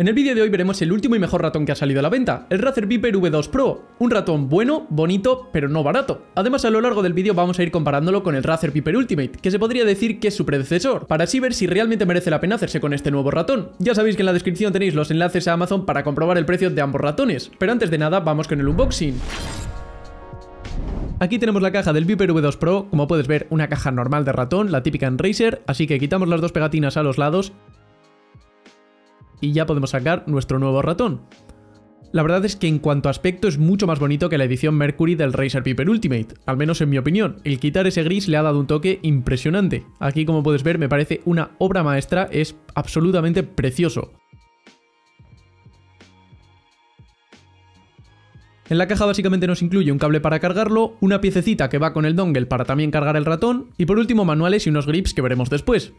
En el vídeo de hoy veremos el último y mejor ratón que ha salido a la venta, el Razer Viper V2 Pro. Un ratón bueno, bonito, pero no barato. Además, a lo largo del vídeo vamos a ir comparándolo con el Razer Viper Ultimate, que se podría decir que es su predecesor, para así ver si realmente merece la pena hacerse con este nuevo ratón. Ya sabéis que en la descripción tenéis los enlaces a Amazon para comprobar el precio de ambos ratones, pero antes de nada vamos con el unboxing. Aquí tenemos la caja del Viper V2 Pro, como puedes ver una caja normal de ratón, la típica en Razer, así que quitamos las dos pegatinas a los lados y ya podemos sacar nuestro nuevo ratón. La verdad es que en cuanto a aspecto es mucho más bonito que la edición Mercury del Razer Piper Ultimate, al menos en mi opinión. El quitar ese gris le ha dado un toque impresionante. Aquí como puedes ver me parece una obra maestra, es absolutamente precioso. En la caja básicamente nos incluye un cable para cargarlo, una piececita que va con el dongle para también cargar el ratón y por último manuales y unos grips que veremos después.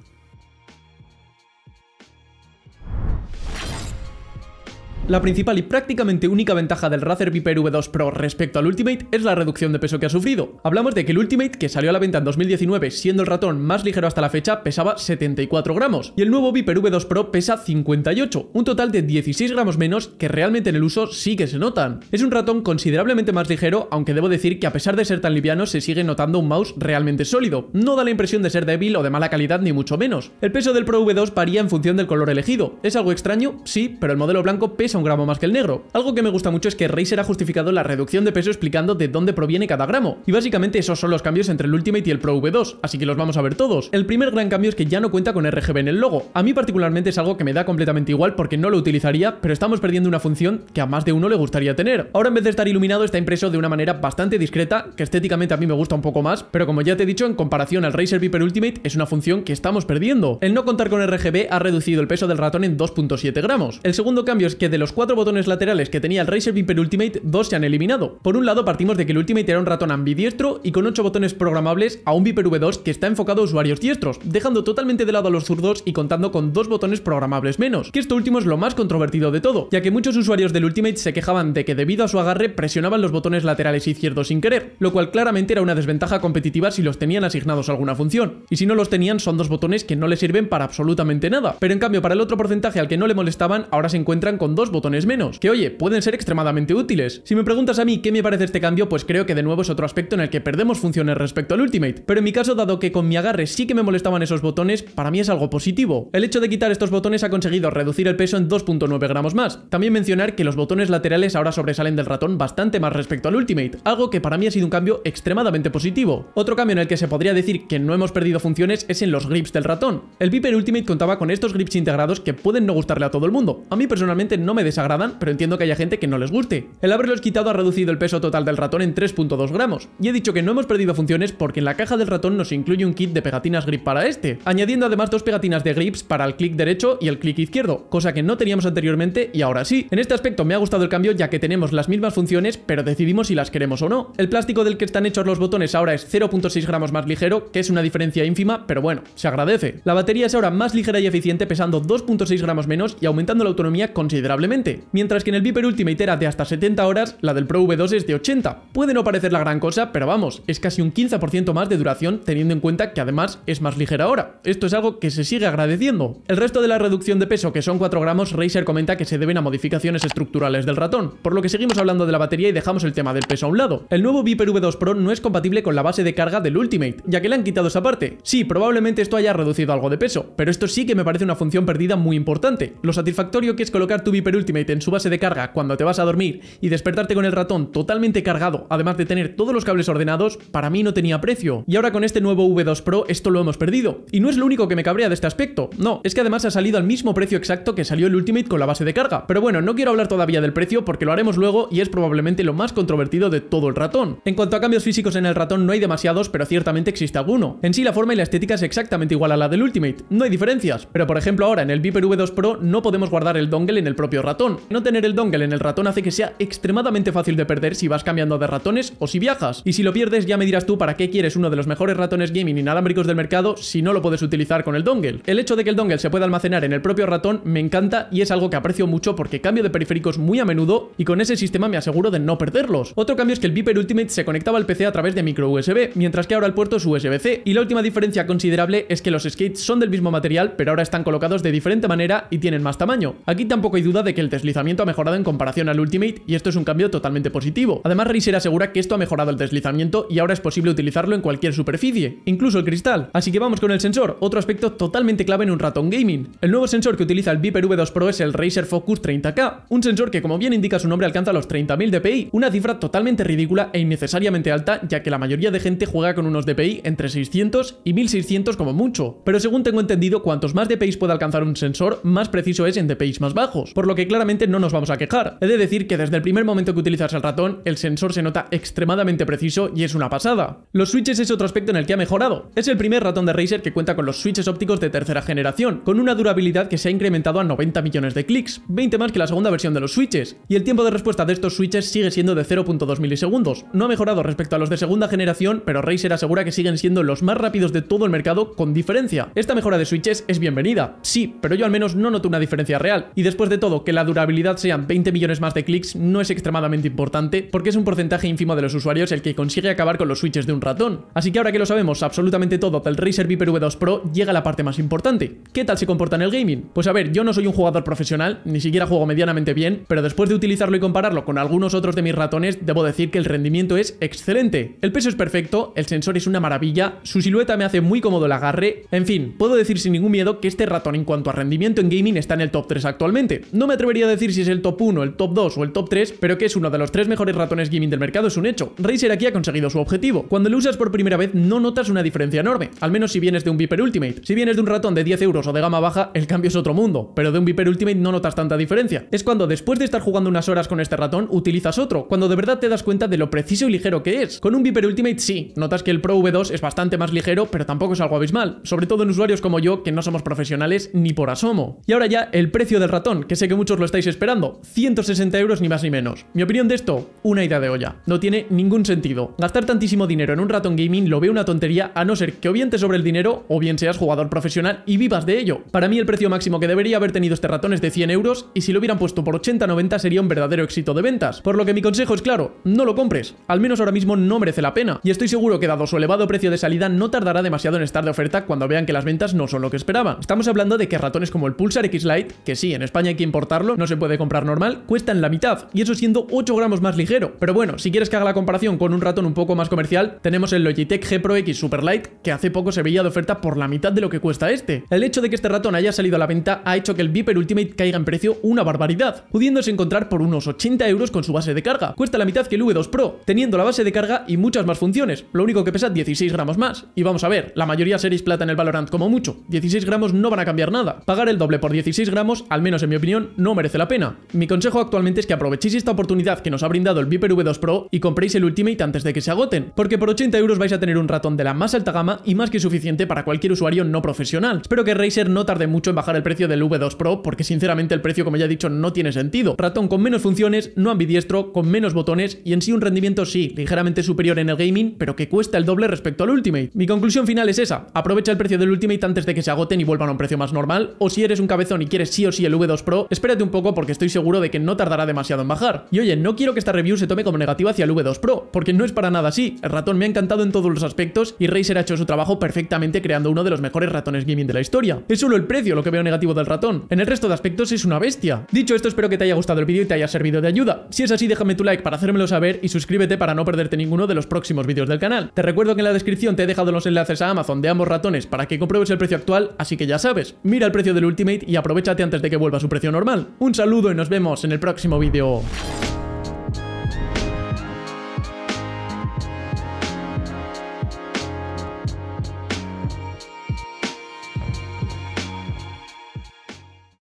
La principal y prácticamente única ventaja del Razer Viper V2 Pro respecto al Ultimate es la reducción de peso que ha sufrido. Hablamos de que el Ultimate, que salió a la venta en 2019 siendo el ratón más ligero hasta la fecha, pesaba 74 gramos, y el nuevo Viper V2 Pro pesa 58, un total de 16 gramos menos que realmente en el uso sí que se notan. Es un ratón considerablemente más ligero, aunque debo decir que a pesar de ser tan liviano se sigue notando un mouse realmente sólido, no da la impresión de ser débil o de mala calidad ni mucho menos. El peso del Pro V2 varía en función del color elegido, es algo extraño, sí, pero el modelo blanco pesa gramo más que el negro. Algo que me gusta mucho es que Razer ha justificado la reducción de peso explicando de dónde proviene cada gramo. Y básicamente esos son los cambios entre el Ultimate y el Pro V2, así que los vamos a ver todos. El primer gran cambio es que ya no cuenta con RGB en el logo. A mí particularmente es algo que me da completamente igual porque no lo utilizaría, pero estamos perdiendo una función que a más de uno le gustaría tener. Ahora en vez de estar iluminado está impreso de una manera bastante discreta, que estéticamente a mí me gusta un poco más, pero como ya te he dicho, en comparación al Razer Viper Ultimate es una función que estamos perdiendo. El no contar con RGB ha reducido el peso del ratón en 2.7 gramos. El segundo cambio es que de los cuatro botones laterales que tenía el Razer Viper Ultimate, dos se han eliminado. Por un lado, partimos de que el Ultimate era un ratón ambidiestro y con ocho botones programables a un Viper V2 que está enfocado a usuarios diestros, dejando totalmente de lado a los zurdos y contando con dos botones programables menos, que esto último es lo más controvertido de todo, ya que muchos usuarios del Ultimate se quejaban de que debido a su agarre presionaban los botones laterales izquierdos sin querer, lo cual claramente era una desventaja competitiva si los tenían asignados a alguna función, y si no los tenían son dos botones que no le sirven para absolutamente nada, pero en cambio para el otro porcentaje al que no le molestaban ahora se encuentran con dos botones menos, que oye, pueden ser extremadamente útiles. Si me preguntas a mí qué me parece este cambio, pues creo que de nuevo es otro aspecto en el que perdemos funciones respecto al Ultimate, pero en mi caso, dado que con mi agarre sí que me molestaban esos botones, para mí es algo positivo. El hecho de quitar estos botones ha conseguido reducir el peso en 2.9 gramos más. También mencionar que los botones laterales ahora sobresalen del ratón bastante más respecto al Ultimate, algo que para mí ha sido un cambio extremadamente positivo. Otro cambio en el que se podría decir que no hemos perdido funciones es en los grips del ratón. El Viper Ultimate contaba con estos grips integrados que pueden no gustarle a todo el mundo. A mí personalmente no me desagradan, pero entiendo que haya gente que no les guste. El haberlos quitado ha reducido el peso total del ratón en 3.2 gramos, y he dicho que no hemos perdido funciones porque en la caja del ratón nos incluye un kit de pegatinas grip para este, añadiendo además dos pegatinas de grips para el clic derecho y el clic izquierdo, cosa que no teníamos anteriormente y ahora sí. En este aspecto me ha gustado el cambio ya que tenemos las mismas funciones, pero decidimos si las queremos o no. El plástico del que están hechos los botones ahora es 0.6 gramos más ligero, que es una diferencia ínfima, pero bueno, se agradece. La batería es ahora más ligera y eficiente pesando 2.6 gramos menos y aumentando la autonomía considerablemente mientras que en el Viper Ultimate era de hasta 70 horas, la del Pro V2 es de 80. Puede no parecer la gran cosa, pero vamos, es casi un 15% más de duración teniendo en cuenta que además es más ligera ahora. Esto es algo que se sigue agradeciendo. El resto de la reducción de peso, que son 4 gramos, Razer comenta que se deben a modificaciones estructurales del ratón, por lo que seguimos hablando de la batería y dejamos el tema del peso a un lado. El nuevo Viper V2 Pro no es compatible con la base de carga del Ultimate, ya que le han quitado esa parte. Sí, probablemente esto haya reducido algo de peso, pero esto sí que me parece una función perdida muy importante. Lo satisfactorio que es colocar tu Viper Ultimate en su base de carga cuando te vas a dormir y despertarte con el ratón totalmente cargado, además de tener todos los cables ordenados, para mí no tenía precio. Y ahora con este nuevo V2 Pro esto lo hemos perdido. Y no es lo único que me cabrea de este aspecto, no, es que además ha salido al mismo precio exacto que salió el Ultimate con la base de carga. Pero bueno, no quiero hablar todavía del precio porque lo haremos luego y es probablemente lo más controvertido de todo el ratón. En cuanto a cambios físicos en el ratón no hay demasiados, pero ciertamente existe alguno. En sí la forma y la estética es exactamente igual a la del Ultimate, no hay diferencias. Pero por ejemplo ahora en el Viper V2 Pro no podemos guardar el dongle en el propio ratón no tener el dongle en el ratón hace que sea extremadamente fácil de perder si vas cambiando de ratones o si viajas. Y si lo pierdes ya me dirás tú para qué quieres uno de los mejores ratones gaming inalámbricos del mercado si no lo puedes utilizar con el dongle. El hecho de que el dongle se pueda almacenar en el propio ratón me encanta y es algo que aprecio mucho porque cambio de periféricos muy a menudo y con ese sistema me aseguro de no perderlos. Otro cambio es que el Viper Ultimate se conectaba al PC a través de micro USB, mientras que ahora el puerto es USB-C. Y la última diferencia considerable es que los skates son del mismo material pero ahora están colocados de diferente manera y tienen más tamaño. Aquí tampoco hay duda de que el deslizamiento ha mejorado en comparación al Ultimate y esto es un cambio totalmente positivo. Además, Razer asegura que esto ha mejorado el deslizamiento y ahora es posible utilizarlo en cualquier superficie, incluso el cristal. Así que vamos con el sensor, otro aspecto totalmente clave en un ratón gaming. El nuevo sensor que utiliza el Viper V2 Pro es el Razer Focus 30K, un sensor que como bien indica su nombre alcanza los 30.000 dpi, una cifra totalmente ridícula e innecesariamente alta ya que la mayoría de gente juega con unos dpi entre 600 y 1600 como mucho. Pero según tengo entendido, cuantos más dpi puede alcanzar un sensor, más preciso es en DPIs más bajos, por lo que claramente no nos vamos a quejar. He de decir que desde el primer momento que utilizas el ratón, el sensor se nota extremadamente preciso y es una pasada. Los switches es otro aspecto en el que ha mejorado. Es el primer ratón de Razer que cuenta con los switches ópticos de tercera generación, con una durabilidad que se ha incrementado a 90 millones de clics, 20 más que la segunda versión de los switches, y el tiempo de respuesta de estos switches sigue siendo de 0.2 milisegundos. No ha mejorado respecto a los de segunda generación, pero Razer asegura que siguen siendo los más rápidos de todo el mercado con diferencia. Esta mejora de switches es bienvenida, sí, pero yo al menos no noto una diferencia real, y después de todo la durabilidad sean 20 millones más de clics no es extremadamente importante porque es un porcentaje ínfimo de los usuarios el que consigue acabar con los switches de un ratón. Así que ahora que lo sabemos absolutamente todo del Razer Viper V2 Pro, llega la parte más importante. ¿Qué tal se comporta en el gaming? Pues a ver, yo no soy un jugador profesional, ni siquiera juego medianamente bien, pero después de utilizarlo y compararlo con algunos otros de mis ratones, debo decir que el rendimiento es excelente. El peso es perfecto, el sensor es una maravilla, su silueta me hace muy cómodo el agarre, en fin, puedo decir sin ningún miedo que este ratón en cuanto a rendimiento en gaming está en el top 3 actualmente. No me debería decir si es el top 1, el top 2 o el top 3, pero que es uno de los tres mejores ratones gaming del mercado es un hecho. Razer aquí ha conseguido su objetivo. Cuando lo usas por primera vez no notas una diferencia enorme, al menos si vienes de un Viper Ultimate. Si vienes de un ratón de 10 euros o de gama baja, el cambio es otro mundo, pero de un Viper Ultimate no notas tanta diferencia. Es cuando después de estar jugando unas horas con este ratón, utilizas otro, cuando de verdad te das cuenta de lo preciso y ligero que es. Con un Viper Ultimate sí, notas que el Pro V2 es bastante más ligero, pero tampoco es algo abismal, sobre todo en usuarios como yo que no somos profesionales ni por asomo. Y ahora ya el precio del ratón, que sé que muchos lo estáis esperando. 160 euros ni más ni menos. Mi opinión de esto, una idea de olla. No tiene ningún sentido. Gastar tantísimo dinero en un ratón gaming lo veo una tontería a no ser que o sobre el dinero o bien seas jugador profesional y vivas de ello. Para mí el precio máximo que debería haber tenido este ratón es de 100 euros y si lo hubieran puesto por 80-90 sería un verdadero éxito de ventas. Por lo que mi consejo es claro, no lo compres. Al menos ahora mismo no merece la pena. Y estoy seguro que dado su elevado precio de salida no tardará demasiado en estar de oferta cuando vean que las ventas no son lo que esperaban. Estamos hablando de que ratones como el Pulsar X Lite, que sí, en España hay que importar no se puede comprar normal, cuesta en la mitad, y eso siendo 8 gramos más ligero. Pero bueno, si quieres que haga la comparación con un ratón un poco más comercial, tenemos el Logitech G Pro X Superlight, que hace poco se veía de oferta por la mitad de lo que cuesta este. El hecho de que este ratón haya salido a la venta ha hecho que el Viper Ultimate caiga en precio una barbaridad, pudiéndose encontrar por unos 80 euros con su base de carga. Cuesta la mitad que el V2 Pro, teniendo la base de carga y muchas más funciones, lo único que pesa 16 gramos más. Y vamos a ver, la mayoría series plata en el Valorant como mucho, 16 gramos no van a cambiar nada. Pagar el doble por 16 gramos, al menos en mi opinión, no merece la pena. Mi consejo actualmente es que aprovechéis esta oportunidad que nos ha brindado el Viper V2 Pro y compréis el Ultimate antes de que se agoten, porque por 80 euros vais a tener un ratón de la más alta gama y más que suficiente para cualquier usuario no profesional. Espero que Razer no tarde mucho en bajar el precio del V2 Pro, porque sinceramente el precio, como ya he dicho, no tiene sentido. Ratón con menos funciones, no ambidiestro, con menos botones y en sí un rendimiento sí, ligeramente superior en el gaming, pero que cuesta el doble respecto al Ultimate. Mi conclusión final es esa, aprovecha el precio del Ultimate antes de que se agoten y vuelvan a un precio más normal, o si eres un cabezón y quieres sí o sí el V2 Pro, espérate un poco porque estoy seguro de que no tardará demasiado en bajar. Y oye, no quiero que esta review se tome como negativa hacia el V2 Pro, porque no es para nada así. El ratón me ha encantado en todos los aspectos y Razer ha hecho su trabajo perfectamente creando uno de los mejores ratones gaming de la historia. Es solo el precio lo que veo negativo del ratón. En el resto de aspectos es una bestia. Dicho esto, espero que te haya gustado el vídeo y te haya servido de ayuda. Si es así, déjame tu like para hacérmelo saber y suscríbete para no perderte ninguno de los próximos vídeos del canal. Te recuerdo que en la descripción te he dejado los enlaces a Amazon de ambos ratones para que compruebes el precio actual, así que ya sabes, mira el precio del Ultimate y aprovechate antes de que vuelva a su precio normal. Un saludo y nos vemos en el próximo vídeo.